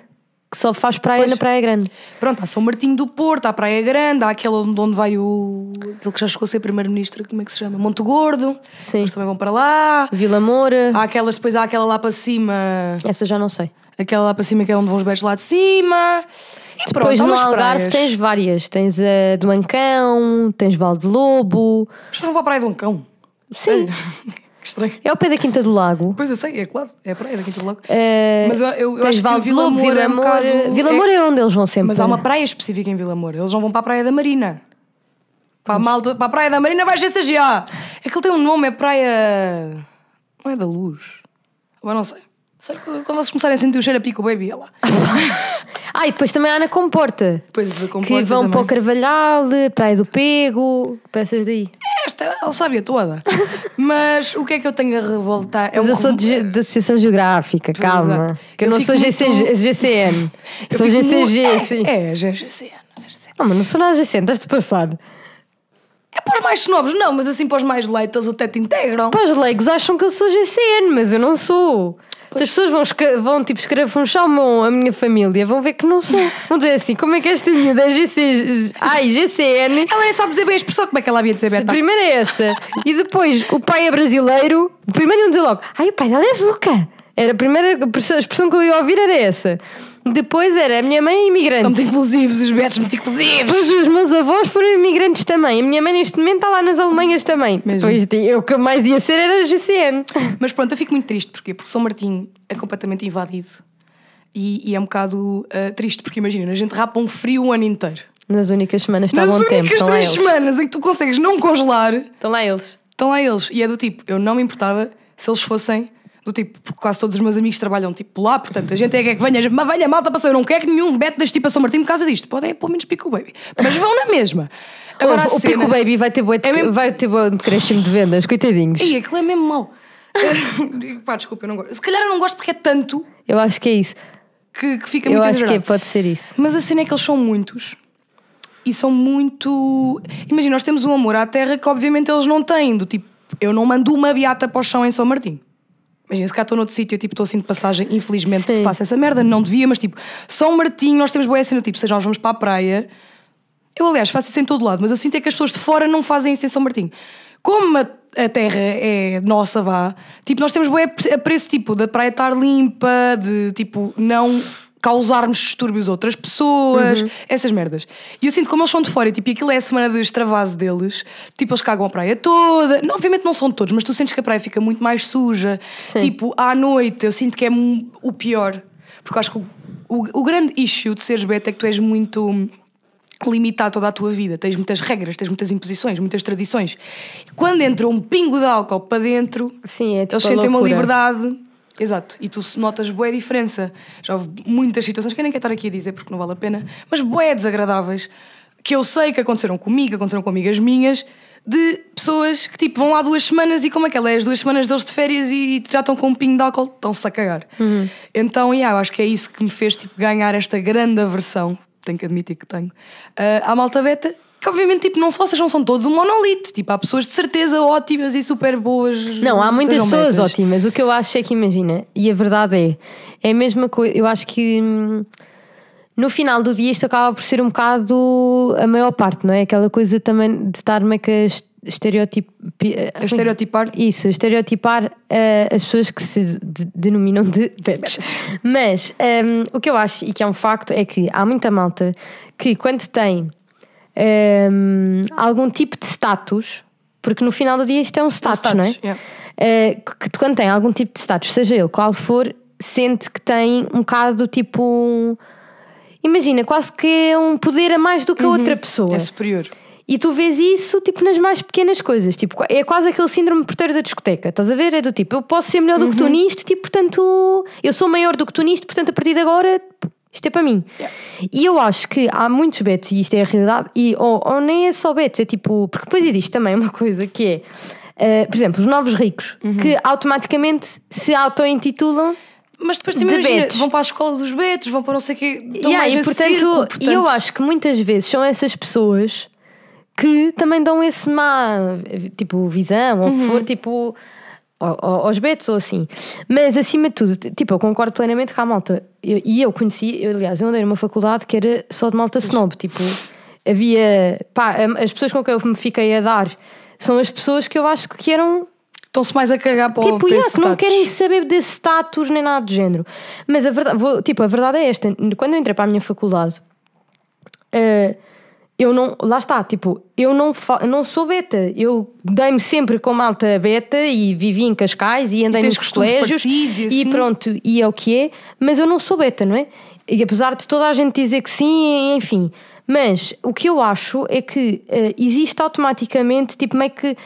que só faz praia pois. na Praia Grande. Pronto, há São Martinho do Porto, há Praia Grande, há aquele onde, onde vai o. aquele que já chegou a ser primeiro-ministro, como é que se chama? Monte Gordo. Sim. Eles também vão para lá. Vila Moura. Há aquelas, depois há aquela lá para cima. Essa já não sei. Aquela lá para cima que é onde vão os beijos lá de cima. E depois pronto, no Algarve praias. tens várias. Tens a do Ancão, tens Val de Lobo. Mas foram para a Praia do Ancão. Sim. É. Que estranho. É o pé da Quinta do Lago. Pois eu sei, é claro, é a praia da Quinta do Lago. Eh, mas eu, eu, eu acho que Vila Moura Vila Amor. É um Vila Amor é... é onde eles vão sempre. Mas há uma praia específica em Vila Amor. Eles não vão para a Praia da Marina. Para a, Malda, para a Praia da Marina vai GCGA. É que ele tem um nome, é Praia. Não é da Luz. Mas não sei. que quando vocês começarem a sentir o cheiro a pico, baby, é lá. ah, e depois também há na Comporta. Pois, a Comporta que vão também. para o Carvalhal, Praia do Pego, peças daí esta, ela sabia toda. Mas o que é que eu tenho a revoltar? É mas é um eu sou da Associação Geográfica, calma. Exato. Que eu, eu não sou GC, muito... GCN. Eu sou GCG, muito... sim. É, é, GCN. É não, mas não sou nada GCN, estás-te passar. É para os mais snobs, não, mas assim para os mais leitos até te integram. Para os leigos acham que eu sou GCN, mas eu não sou. Se as pessoas vão, vão tipo escrever chamam a minha família, vão ver que não sou. Vão dizer assim: como é que esta miúda da GC, ai, GCN? Ela nem sabe dizer bem a expressão, como é que ela havia de ser Tá? Primeiro é essa. E depois, o pai é brasileiro, o primeiro iam dizer logo: ai, o pai dela é Zuka. Era a primeira expressão que eu ia ouvir era essa. Depois era, a minha mãe é imigrante. São muito inclusivos, os betos muito inclusivos. Pois os meus avós foram imigrantes também. A minha mãe neste momento está lá nas Alemanhas também. Depois eu, o que mais ia ser era a GCN. Mas pronto, eu fico muito triste porque, porque São Martinho é completamente invadido. E, e é um bocado uh, triste porque imagina, a gente rapa um frio o ano inteiro. Nas únicas semanas está bom tempo. Nas únicas três semanas em que tu consegues não congelar. Estão lá eles. Estão lá eles. E é do tipo, eu não me importava se eles fossem do tipo, porque quase todos os meus amigos trabalham tipo lá, portanto a gente é que é que venha, mas venha malta passou, eu não quero que nenhum bete deste tipo a São Martinho por causa disto. podem é pelo menos Pico Baby, mas vão na mesma. Agora, Ouve, o Pico Baby vai ter, boete, é mesmo... vai ter um crescimento de vendas, coitadinhos. E aquilo é mesmo mal Pá, desculpa, eu não gosto. Se calhar eu não gosto porque é tanto. Eu acho que é isso. Que, que fica eu muito Eu acho exagerado. que é, pode ser isso. Mas a cena é que eles são muitos e são muito. Imagina, nós temos um amor à terra que obviamente eles não têm, do tipo, eu não mando uma beata para o chão em São Martinho. Imagina, se cá estou noutro sítio, tipo, estou assim de passagem, infelizmente Sim. faço essa merda, não devia, mas tipo, São Martinho, nós temos boa cena, tipo, seja nós vamos para a praia. Eu, aliás, faço isso em todo lado, mas eu sinto é que as pessoas de fora não fazem isso em São Martinho. Como a, a terra é nossa, vá, tipo, nós temos boa para esse tipo, da praia estar limpa, de tipo, não causarmos distúrbios a outras pessoas, uhum. essas merdas. E eu sinto como eles são de fora, e, tipo, e aquilo é a semana de extravaso deles, tipo, eles cagam a praia toda. Não, obviamente não são todos, mas tu sentes que a praia fica muito mais suja. Sim. Tipo, à noite, eu sinto que é o pior. Porque eu acho que o, o, o grande issue de seres beta é que tu és muito limitar toda a tua vida. Tens muitas regras, tens muitas imposições, muitas tradições. Quando entra um pingo de álcool para dentro, Sim, é tipo eles sentem uma liberdade Exato, e tu notas boa diferença. Já houve muitas situações que eu nem quero estar aqui a dizer porque não vale a pena, mas boé desagradáveis que eu sei que aconteceram comigo, aconteceram com amigas minhas, de pessoas que tipo vão lá duas semanas e como é que ela é? As duas semanas deles de férias e já estão com um pingo de álcool, estão-se a cagar. Uhum. Então, yeah, eu acho que é isso que me fez tipo, ganhar esta grande aversão, tenho que admitir que tenho, uh, à malta beta que obviamente tipo, não, vocês não são todos um monolito. Tipo, há pessoas de certeza ótimas e super boas. Não, há muitas pessoas metas. ótimas. O que eu acho é que imagina, e a verdade é, é a mesma coisa. Eu acho que hum, no final do dia isto acaba por ser um bocado a maior parte, não é? Aquela coisa também de estar me que a estereotipar. Isso, estereotipar uh, as pessoas que se de denominam de bebês Mas um, o que eu acho, e que é um facto, é que há muita malta que quando tem um, ehm, algum tipo de status, porque no final do dia isto é um status, status não é? Yeah. Uh, que, que quando tem algum tipo de status, seja ele qual for, sente que tem um bocado tipo. Imagina, quase que é um poder a mais do que a uhum. outra pessoa. É superior. E tu vês isso tipo nas mais pequenas coisas, tipo, é quase aquele síndrome porteiro da discoteca, estás a ver? É do tipo, eu posso ser melhor do que tu uhum. nisto, tipo, portanto, eu sou maior do que tu nisto, portanto, a partir de agora isto é para mim. Yeah. E eu acho que há muitos betos, e isto é a realidade, e, ou, ou nem é só betos, é tipo. Porque depois existe também uma coisa que é, uh, por exemplo, os novos ricos, uhum. que automaticamente se auto-intitulam. Mas depois também de vão para a escola dos betos, vão para não sei o quê. Yeah, e portanto, círculo, portanto, eu acho que muitas vezes são essas pessoas que também dão esse má, tipo, visão, ou uhum. que for, tipo aos betos ou assim. Mas acima de tudo, tipo, eu concordo plenamente com a malta. Eu, e eu conheci, eu, aliás, eu andei numa faculdade que era só de malta snob. Tipo, havia. Pá, as pessoas com quem eu me fiquei a dar são as pessoas que eu acho que eram. Estão-se mais a cagar para tipo, o Tipo, yeah, não querem saber de status nem nada do género. Mas a verdade, vou, tipo, a verdade é esta: quando eu entrei para a minha faculdade. Uh, eu não, lá está, tipo, eu não, não sou beta. Eu dei-me sempre com malta beta e vivi em Cascais e andei e nos colégios e, assim. e, pronto, e é o que é, mas eu não sou beta, não é? E apesar de toda a gente dizer que sim, enfim. Mas o que eu acho é que uh, existe automaticamente, tipo, meio que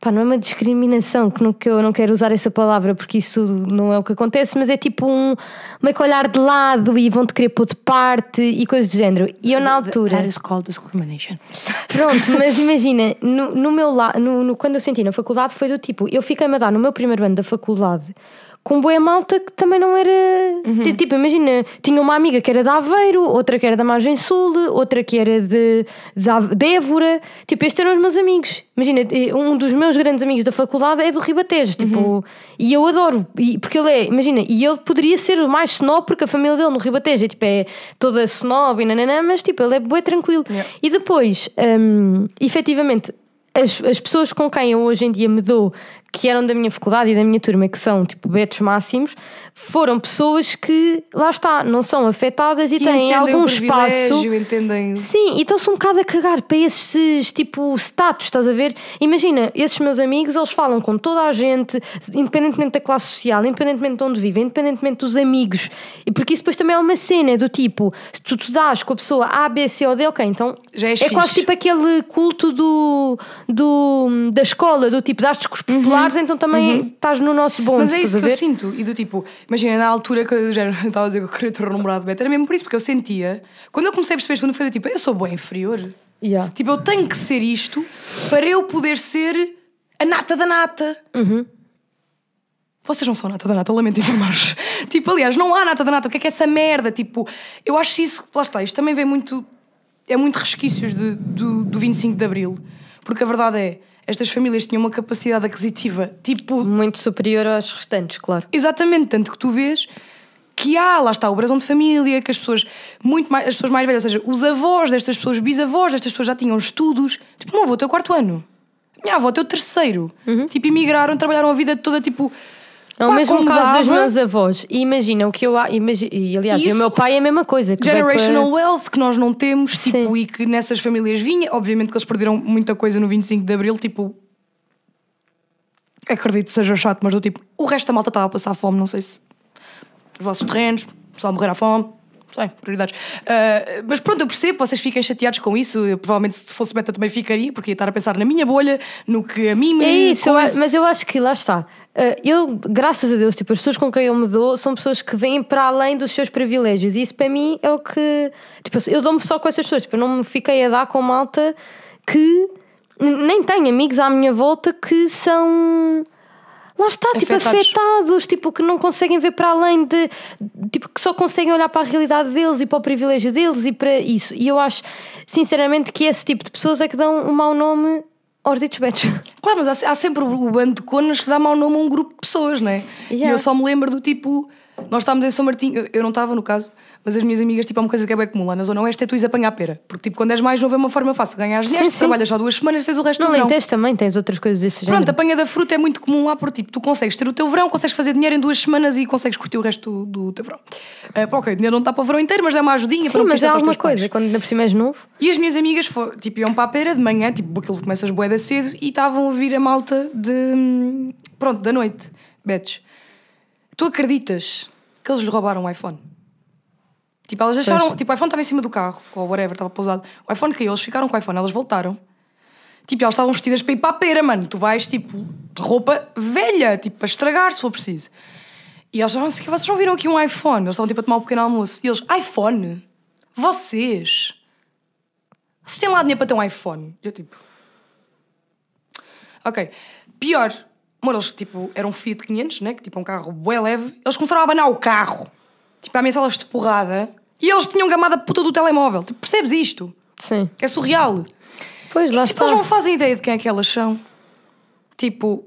pá, não é uma discriminação, que, não, que eu não quero usar essa palavra porque isso não é o que acontece, mas é tipo um meio que olhar de lado e vão-te querer pôr de parte e coisas do género. E eu na altura. That is called discrimination. Pronto, mas imagina, no, no meu la, no, no, quando eu senti na faculdade foi do tipo, eu fiquei-me a dar no meu primeiro ano da faculdade com boa malta que também não era. Uhum. Tipo, imagina, tinha uma amiga que era de Aveiro, outra que era da Margem Sul, outra que era de, de, Évora. Tipo, estes eram os meus amigos. Imagina, um dos meus grandes amigos da faculdade é do Ribatejo. Tipo, uhum. e eu adoro, e, porque ele é, imagina, e ele poderia ser mais snob, porque a família dele no Ribatejo é tipo, é toda snob e nananã, mas tipo, ele é bué tranquilo. Yeah. E depois, um, efetivamente, as, as pessoas com quem eu hoje em dia me dou que eram da minha faculdade e da minha turma, que são tipo betos máximos, foram pessoas que, lá está, não são afetadas e, e têm algum espaço. Entendem. Sim, e estão-se um bocado a cagar para esses tipo status, estás a ver? Imagina, esses meus amigos, eles falam com toda a gente, independentemente da classe social, independentemente de onde vivem, independentemente dos amigos, e porque isso depois também é uma cena do tipo, se tu te dás com a pessoa A, B, C ou D, ok, então Já é, é fixe. quase tipo aquele culto do, do, da escola, do tipo, das te com os populares. Uhum falares, então também uhum. estás no nosso bom. Mas é isso que eu sinto. E do tipo, imagina, na altura que eu já estava a dizer que eu queria ter um namorado beta, era mesmo por isso, porque eu sentia. Quando eu comecei a perceber quando foi do tipo, eu sou bem inferior. Yeah. Tipo, eu tenho que ser isto para eu poder ser a nata da nata. Uhum. Vocês não são nata da nata, lamento informar-vos. tipo, aliás, não há nata da nata, o que é que é essa merda? Tipo, eu acho isso, lá está, isto também vem muito. É muito resquícios de, do, do 25 de Abril. Porque a verdade é, estas famílias tinham uma capacidade aquisitiva tipo. Muito superior às restantes, claro. Exatamente, tanto que tu vês que há, lá está, o brasão de família, que as pessoas muito mais, as pessoas mais velhas, ou seja, os avós destas pessoas, os bisavós destas pessoas já tinham estudos. Tipo, meu avô, teu quarto ano. Minha avó, teu terceiro. Uhum. Tipo, emigraram, trabalharam a vida toda, tipo é o mesmo caso dos meus avós. E imagina o que eu. Imagi e, aliás, Isso, e o meu pai é a mesma coisa. Que generational para... wealth que nós não temos, tipo, Sim. e que nessas famílias vinha. Obviamente que eles perderam muita coisa no 25 de Abril, tipo. Acredito que seja chato, mas do tipo, o resto da malta estava a passar fome, não sei se. Os vossos terrenos, o pessoal morrer à fome, bem, prioridades. Uh, mas pronto, eu percebo, vocês fiquem chateados com isso. Eu, provavelmente se fosse meta também ficaria, porque ia estar a pensar na minha bolha, no que a mim me. É isso, eu, mas eu acho que lá está. Uh, eu, graças a Deus, tipo, as pessoas com quem eu me dou são pessoas que vêm para além dos seus privilégios. E isso para mim é o que. Tipo, eu dou-me só com essas pessoas. Tipo, eu não me fiquei a dar com malta que. Nem tenho amigos à minha volta que são Lá está, é tipo, afetados. tipo, afetados, tipo, que não conseguem ver para além de. Tipo, que só conseguem olhar para a realidade deles e para o privilégio deles e para isso. E eu acho, sinceramente, que esse tipo de pessoas é que dão um mau nome aos ditos betos. Claro, mas há, há sempre o bando de conas que dá mau nome a um grupo de pessoas, não é? Yeah. E eu só me lembro do tipo. Nós estávamos em São Martinho, eu não estava no caso, mas as minhas amigas, tipo, é uma coisa que é bem comum lá na Zona Oeste, é tu ires apanhar pera. Porque, tipo, quando és mais novo é uma forma fácil, ganhar dinheiro, trabalhas só duas semanas, tens o resto não, do verão. Não, também, tens outras coisas desse género. Pronto, a apanha da fruta é muito comum lá, porque, tipo, tu consegues ter o teu verão, consegues fazer dinheiro em duas semanas e consegues curtir o resto do, do teu verão. pronto eh, pá, ok, dinheiro não dá para o verão inteiro, mas dá uma ajudinha Sim, para não mas é alguma coisa, pais. quando ainda por cima és novo. E as minhas amigas, tipo, iam para a pera de manhã, tipo, aquilo começas boeda cedo, e estavam a vir a malta de... Hum, pronto, da noite, betes. Tu acreditas que eles lhe roubaram o um iPhone? Tipo, elas deixaram. Pois. Tipo, o iPhone estava em cima do carro, ou whatever, estava pousado. O iPhone caiu, eles ficaram com o iPhone, elas voltaram. Tipo, elas estavam vestidas para ir para a pera, mano. Tu vais, tipo, de roupa velha, tipo, para estragar se for preciso. E elas que vocês não viram aqui um iPhone? Eles estavam, tipo, a tomar um pequeno almoço. E eles: iPhone? Vocês? Vocês têm lá dinheiro para ter um iPhone? Eu, tipo. Ok. Pior. amor, eles, tipo, eram um Fiat 500, né? Que, tipo, é um carro bem leve. Eles começaram a abanar o carro. Tipo, a minha sala de porrada. E eles tinham gamada puta do telemóvel. Tipo, percebes isto? Sim. É surreal. Pois, lá e, tipo, está. Eles não fazem ideia de quem é que elas são. Tipo,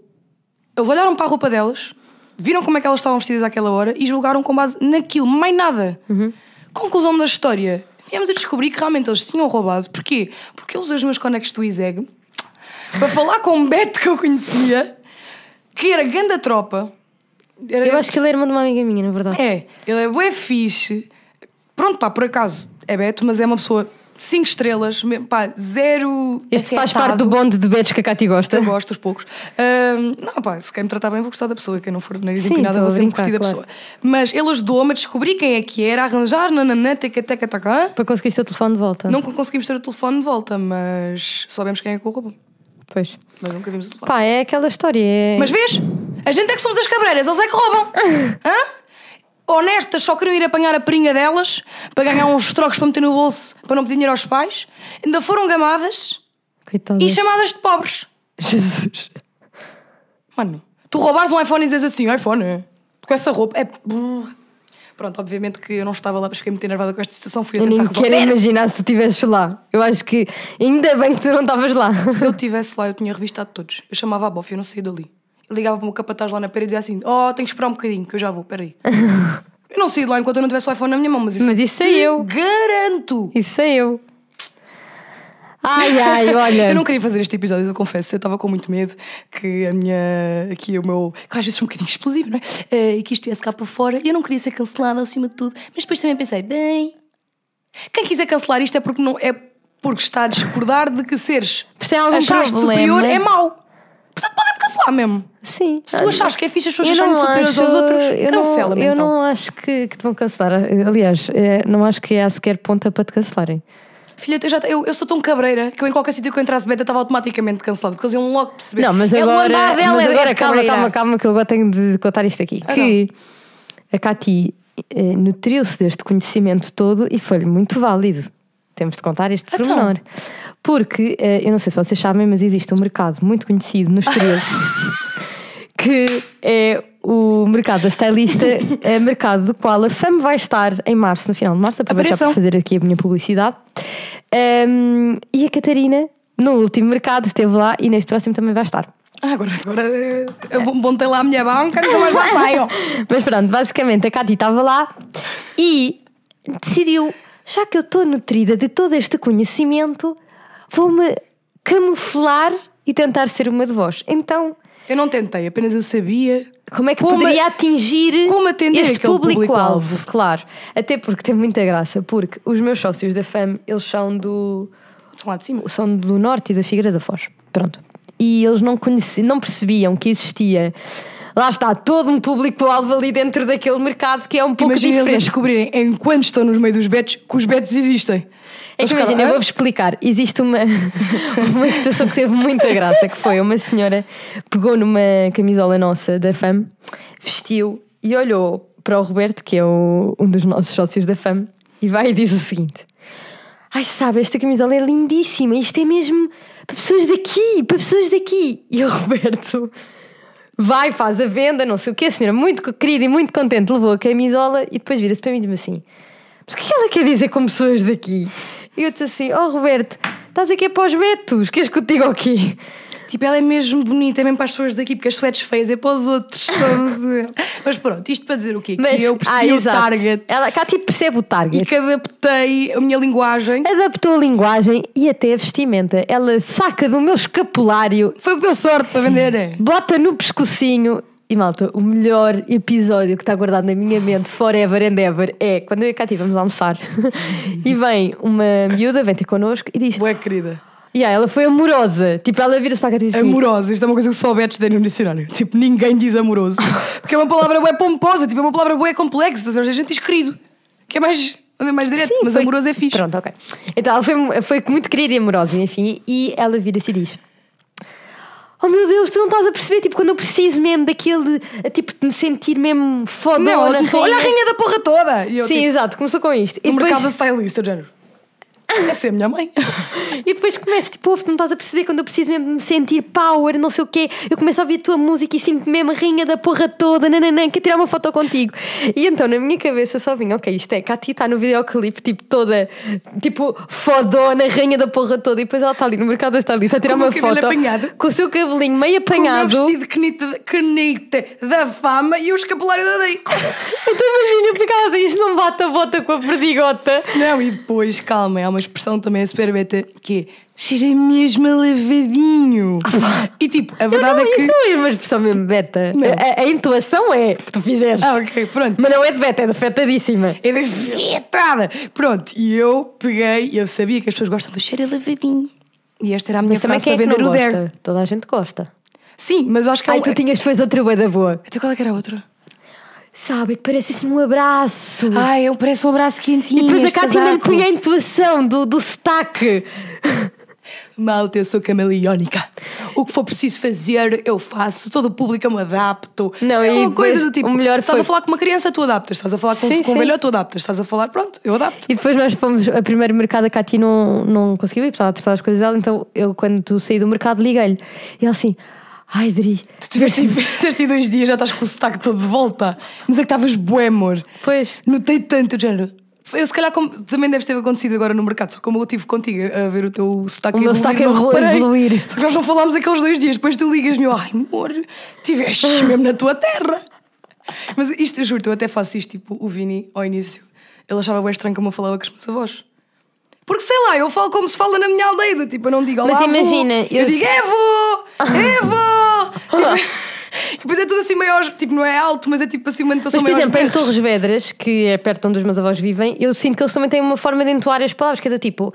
eles olharam para a roupa delas, viram como é que elas estavam vestidas àquela hora e julgaram com base naquilo, mais nada. Uhum. Conclusão da história. Viemos a descobrir que realmente eles tinham roubado. Porquê? Porque eu usei os meus conectos do ISEG para falar com um Beto que eu conhecia, que era grande tropa. Era eu acho que ele era é irmão de uma amiga minha, na verdade. É, ele é bué fixe. Pronto, pá, por acaso é Beto, mas é uma pessoa 5 estrelas, pá, zero. Este afetado. faz parte do bonde de Betos que a Cati gosta. Eu gosto, aos poucos. não, pá, se quem me tratar bem, vou gostar da pessoa. Quem não for de nariz Sim, vou ser curtir da claro. pessoa. Mas ele ajudou-me a descobrir quem é que era, a arranjar, nananã, teca, teca, teca. Para conseguir ter o telefone de volta. Não conseguimos ter o telefone de volta, mas soubemos quem é que o roubou. Pois. Mas nunca vimos o telefone. Pá, é aquela história. É... Mas vês? A gente é que somos as cabreiras, eles é que roubam. Hã? honestas só queriam ir apanhar a pringa delas para ganhar uns trocos para meter no bolso para não pedir dinheiro aos pais, ainda foram gamadas Coitadas. e chamadas de pobres. Jesus. Mano, tu roubares um iPhone e dizes assim, iPhone, com essa roupa, é... Pronto, obviamente que eu não estava lá, mas fiquei muito enervada com esta situação. Fui eu nem quero imaginar se tu estivesses lá. Eu acho que ainda bem que tu não estavas lá. Se eu estivesse lá, eu tinha revistado todos. Eu chamava a bof, eu não saí dali ligava para o meu capataz lá na parede e dizia assim: Oh, tenho que esperar um bocadinho, que eu já vou, peraí. eu não saí de lá enquanto eu não tivesse o iPhone na minha mão, mas isso, mas isso sei é eu. Garanto! Isso sei é eu. Ai, ai, olha. eu não queria fazer este episódio, eu confesso. Eu estava com muito medo que a minha. aqui o meu. que às vezes um bocadinho explosivo, não é? Eh, e que isto viesse cá para fora. e Eu não queria ser cancelada acima de tudo. Mas depois também pensei, bem. Quem quiser cancelar isto é porque não. É porque está a discordar de que seres. Porque tem algum achar superior é mau. Portanto, podem-me é cancelar mesmo. Sim. Se tu achares que é fixe, as pessoas acharem superiores aos outros, cancela-me. Eu então. não acho que, que te vão cancelar. Aliás, é, não acho que há sequer ponta para te cancelarem. Filha, eu, já, eu, eu sou tão cabreira que eu em qualquer sítio que eu entrasse beta estava automaticamente cancelado, porque eles iam logo perceber. Não, mas é agora, é dela, mas agora calma, calma, calma, que eu agora tenho de contar isto aqui. Ah, que não. a Cati eh, nutriu-se deste conhecimento todo e foi-lhe muito válido. Temos de contar este então. pormenor. Porque, eh, eu não sei se vocês sabem, mas existe um mercado muito conhecido no exterior que é o mercado da stylista, é mercado do qual a FAM vai estar em março, no final de março. Aproveito para fazer aqui a minha publicidade. Um, ehm, e a Catarina, no último mercado, esteve lá e neste próximo também vai estar. Ah, agora, agora eh, montei lá a minha banca, nunca mais lá saio. Mas pronto, basicamente a Cati estava lá e decidiu já que eu estou nutrida de todo este conhecimento, vou-me camuflar e tentar ser uma de vós. Então. Eu não tentei, apenas eu sabia. Como é que como poderia a, atingir como atender este público-alvo? Público claro. Até porque tem muita graça, porque os meus sócios da FAM, eles são do. São lá de cima. São do norte e da Figueira da Foz. Pronto. E eles não, conheci, não percebiam que existia lá está todo um público-alvo ali dentro daquele mercado que é um pouco imagina diferente. eles a descobrirem, enquanto estão nos meios dos bets, que os bets existem. É que imagina, eu vou-vos explicar. Existe uma, uma situação que teve muita graça, que foi uma senhora pegou numa camisola nossa da FAM, vestiu e olhou para o Roberto, que é o, um dos nossos sócios da FAM, e vai e diz o seguinte: Ai, sabe, esta camisola é lindíssima, isto é mesmo para pessoas daqui, para pessoas daqui. E o Roberto vai, faz a venda, não sei o quê. A senhora, muito querida e muito contente, levou a camisola e depois vira-se para mim e diz-me assim: Mas o que é ela quer dizer com pessoas daqui? E eu disse assim: Oh Roberto, estás aqui é para os betos, queres que eu te diga o quê? Tipo, ela é mesmo bonita, é mesmo para as pessoas daqui, porque as suetes feias é para os outros. Mas pronto, isto para dizer o quê? Mas, que eu percebi ah, o exato. target. Ela, cá tipo percebe o target. E que adaptei a minha linguagem. Adaptou a linguagem e até a vestimenta. Ela saca do meu escapulário. Foi o que deu sorte para vender. É? Bota no pescocinho e malta, o melhor episódio que está guardado na minha mente, forever and ever, é quando eu e a Cati vamos almoçar e vem uma miúda, vem ter connosco e diz: Ué, querida. Yeah, ela foi amorosa. Tipo, ela vira-se para a e diz assim, Amorosa, isto é uma coisa que só betes no dicionário. Tipo, ninguém diz amoroso. Porque é uma palavra bué pomposa, tipo, é uma palavra bué complexa. A gente diz querido, que é mais, é mais direto, Sim, mas foi... amoroso é fixe. Pronto, ok. Então ela foi, foi muito querida e amorosa, enfim, e ela vira-se e diz. Oh meu Deus, tu não estás a perceber? Tipo, quando eu preciso mesmo daquele, tipo, de me sentir mesmo foda. Não, ela começou, rainha. Assim. olha a rainha da porra toda! Eu, Sim, tipo, exato, começou com isto. No e depois... mercado da stylista, é género. Ah, deve ser a minha mãe. e depois começo, tipo, ouve, tu não estás a perceber quando eu preciso mesmo de me sentir power, não sei o quê. Eu começo a ouvir a tua música e sinto mesmo rainha da porra toda, nananã, quer tirar uma foto contigo. E então na minha cabeça só vim ok, isto é, Cati está no videoclipe, tipo, toda, tipo, fodona, rainha da porra toda. E depois ela está ali no mercado, está ali, está a tirar com uma foto. Apanhado, com o seu cabelinho meio apanhado. Com o vestido de canita da fama e o escapulário da Dani. então imagina, eu ela assim, isto não bate a bota com a perdigota. Não, e depois, calma, é uma expressão também é super beta, que é cheira mesmo a lavadinho. e tipo, a verdade não, é que. Isso não é uma expressão mesmo beta. A, a, intuação é que tu fizeste. Ah, ok, pronto. Mas não é de beta, é de afetadíssima. É de afetada. Pronto, e eu peguei, eu sabia que as pessoas gostam do cheiro a lavadinho. E esta era a minha mas frase também quem para é que o gosta? Der. Toda a gente gosta. Sim, mas eu acho que Ai, é Ai, tu é tinhas depois outra boa da boa. Então qual é que era a outra? Sabe, que parece assim um abraço. Ai, eu pareço um abraço quentinho. E depois a Cátia ainda cunha a intuação do, do sotaque. Malta, eu sou camaleónica. O que for preciso fazer, eu faço. Todo o público eu me adapto. Não, é uma coisa do tipo: o melhor estás foi... a falar com uma criança, tu adaptas. Estás a falar com, sim, com o melhor tu adaptas. Estás a falar, pronto, eu adapto. E depois nós fomos. A primeiro mercado, a Cátia não, não conseguiu ir, estava a tratar as coisas dela. Então eu, quando saí do mercado, liguei-lhe. E ela assim. Ai, Dri. Tu tiveste, tiveste dois dias, já estás com o sotaque todo de volta. Mas é que estavas bué, amor. Pois. Notei tanto, género. Eu, se calhar, como, também deve ter acontecido agora no mercado, só como eu estive contigo a ver o teu sotaque o evoluir, O sotaque não evoluir. Só que nós não falámos aqueles dois dias, depois tu ligas-me, ai, amor, estiveste mesmo na tua terra. Mas isto, eu juro, eu até faço isto, tipo, o Vini, ao início, ele achava bem estranho como eu falava com os meus avós. Porque sei lá, eu falo como se fala na minha aldeia, tipo, eu não digo olá, Mas imagina, avô, eu... eu digo, é Evo! tipo, depois é tudo assim maior, tipo, não é alto, mas é tipo assim uma notação maior. Por exemplo, em Torres Vedras, que é perto onde os meus avós vivem, eu sinto que eles também têm uma forma de entoar as palavras, que é do tipo.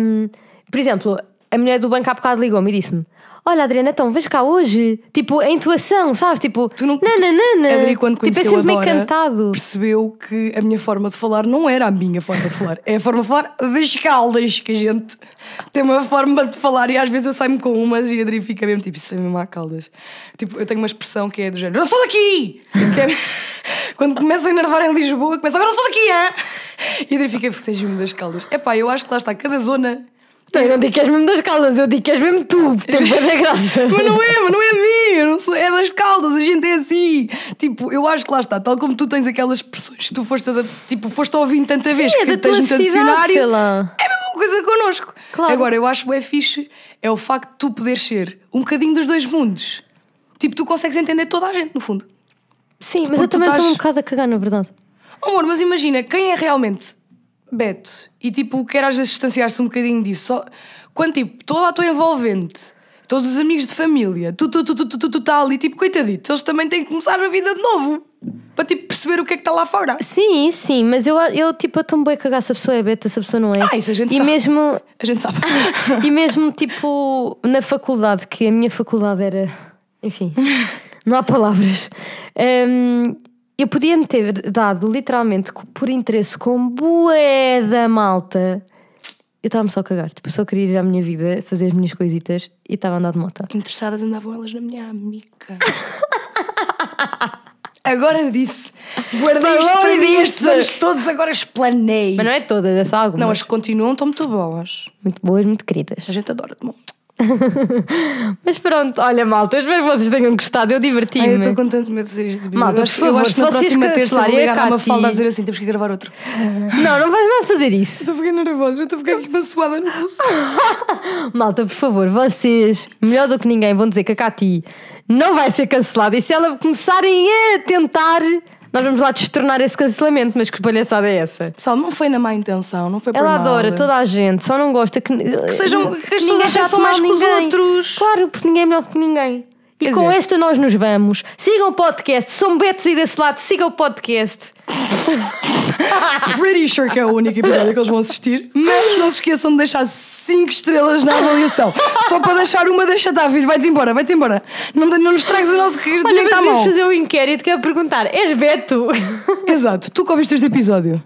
Um, por exemplo, a mulher do banco há bocado ligou-me e disse-me: Olha, Adriana, então vês cá hoje? Tipo, a intuação, sabes? Tipo, tu não, nananana. Adri, quando conheceu tipo, é sempre Adora, meio cantado. Percebeu que a minha forma de falar não era a minha forma de falar. É a forma de falar das caldas, que a gente tem uma forma de falar e às vezes eu saio-me com umas e a Adri fica mesmo tipo, isso é mesmo a caldas. Tipo, eu tenho uma expressão que é do género, eu sou daqui! É, quando começa a enervar em Lisboa, começa agora eu sou daqui, hã? E a Adri fica, seja uma das caldas. É pá, eu acho que lá está, cada zona então, eu não digo que és mesmo das caldas, eu digo que és mesmo tu, tem é da graça. mas não é, mas não é de mim, sou, é das caldas, a gente é assim. Tipo, eu acho que lá está, tal como tu tens aquelas expressões que tu foste, a, tipo, foste a tanta vez Sim, é que é da tens tua cidade, sei lá. É a mesma coisa connosco. Claro. Agora, eu acho que é fixe é o facto de tu poderes ser um bocadinho dos dois mundos. Tipo, tu consegues entender toda a gente, no fundo. Sim, mas Porque eu também estás... estou um bocado a cagar, na verdade. amor, mas imagina, quem é realmente Beto. E tipo, quero às vezes distanciar-se um bocadinho disso. Só... Quando tipo, toda lá, tua envolvente, todos os amigos de família, tu, tu, tu, tu, tu, tu, tu tá ali, tipo, coitadito, eles também têm que começar a vida de novo. Para tipo perceber o que é que está lá fora. Sim, sim, mas eu, eu tipo, eu estou bem a cagar se a pessoa é beta, se a pessoa não é. Ah, isso a gente e sabe. Mesmo, a gente sabe. e mesmo tipo na faculdade, que a minha faculdade era. Enfim, não há palavras. Um, eu podia-me ter dado literalmente por interesse com bué da malta. Eu estava-me só a cagar, tipo, só queria ir à minha vida, fazer as minhas coisitas e estava a andar de moto. Interessadas andavam elas na minha amiga. agora disse. Guardei isto estes anos todos, agora esplanei. Mas não é todas, é só algumas. Não, as que continuam estão muito boas. Muito boas, muito queridas. A gente adora-te, mas pronto, olha malta, espero que vocês tenham gostado, eu diverti-me. Eu estou com tanto medo de dizer isto. Malta, por favor, se acho que na próxima terça vou ligar a uma falda a dizer assim, temos que gravar outro. Não, não vais mal fazer isso. Estou ficando nervosa, estou ficando aqui uma suada no bolso. malta, por favor, vocês, melhor do que ninguém, vão dizer que a Cati não vai ser cancelada e se ela começarem a tentar nós vamos lá destornar esse cancelamento, mas que palhaçada é essa? Pessoal, não foi na má intenção, não foi por Ela adora toda a gente, só não gosta que, que sejam que as pessoas acham mais que os outros. Claro, porque ninguém é melhor que ninguém. E Quer com dizer... esta nós nos vamos. Sigam o podcast. São Betos e desse lado, sigam o podcast. Pretty sure que é o único episódio que eles vão assistir. Mas não se esqueçam de deixar 5 estrelas na avaliação. Só para deixar uma, deixa-te a Vai-te embora, vai-te embora. Não, não nos tragues o nosso querido. Olha, mas vamos fazer um inquérito que é perguntar: és Beto? Exato. Tu que ouviste este episódio?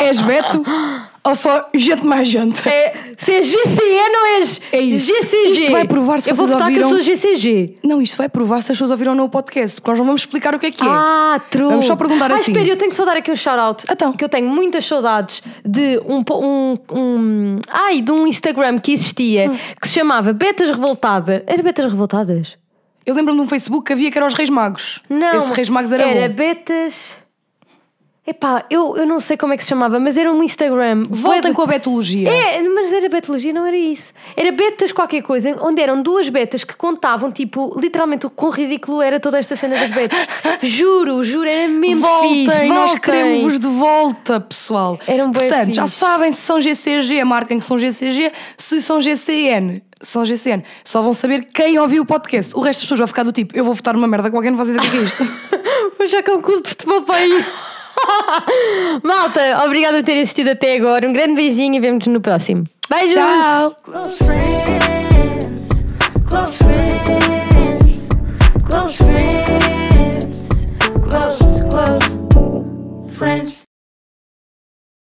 És Beto? ou só gente mais gente? É, se é GCE, não és é isso. GCG. Isto vai provar se Eu vou votar que eu sou GCG. Não, isto vai provar se as pessoas ouviram ou não o podcast, porque nós não vamos explicar o que é que é. Ah, true. Vamos só perguntar ah, assim. espera, eu tenho que só dar aqui um shout-out. Então. Que eu tenho muitas saudades de um, um, um... Ai, de um Instagram que existia, ah. que se chamava Betas Revoltada. Era Betas Revoltadas? Eu lembro-me de um Facebook que havia que era os Reis Magos. Não. Esse Reis Magos era Era bom. Betas... Epá, eu, eu não sei como é que se chamava, mas era um Instagram. Voltem com a betologia. É, mas era betologia, não era isso. Era betas qualquer coisa, onde eram duas betas que contavam, tipo, literalmente o quão ridículo era toda esta cena das betas. juro, juro, era mesmo voltem, fixe. Voltem, nós queremos-vos de volta, pessoal. Era um Portanto, fixe. já sabem, se são GCG, marquem que são GCG. Se são GCN, são GCN. Só vão saber quem ouviu o podcast. O resto das pessoas vai ficar do tipo, eu vou votar uma merda qualquer, não faz ideia do é isto. Mas já que é um clube de futebol para Malta, obrigada por terem assistido até agora. Um grande beijinho e vemos nos no próximo. Beijos! Tchau! Close friends, close friends, close friends.